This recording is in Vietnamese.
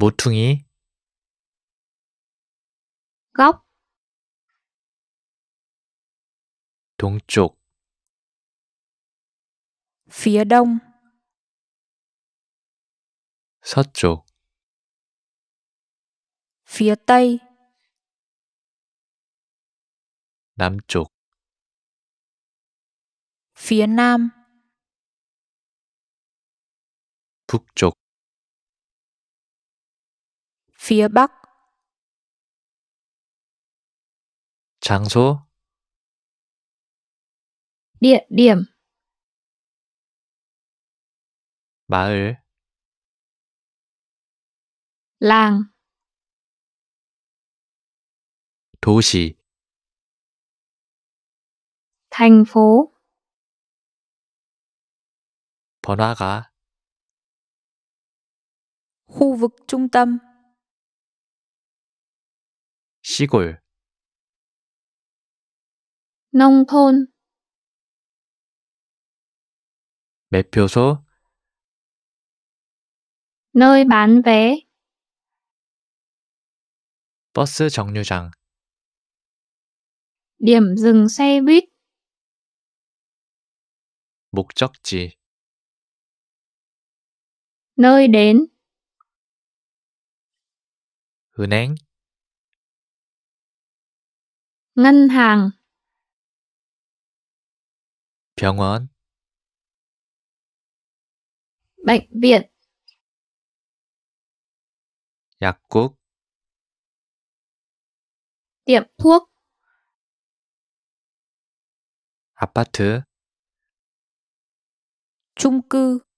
모퉁이 góc 동쪽 phía đông 서쪽 phía tây 남쪽 phía nam 북쪽 phía bắc 장소 địa điểm 마을 làng 도시 thành phố 번화가 khu vực trung tâm 시골 농폰 매표소 nơi bán vé 버스 정류장 điểm dừng xe buýt 목적지 nơi đến 은행 ngân hàng 병원 bệnh viện 약국 tiệm thuốc 아파트 chung cư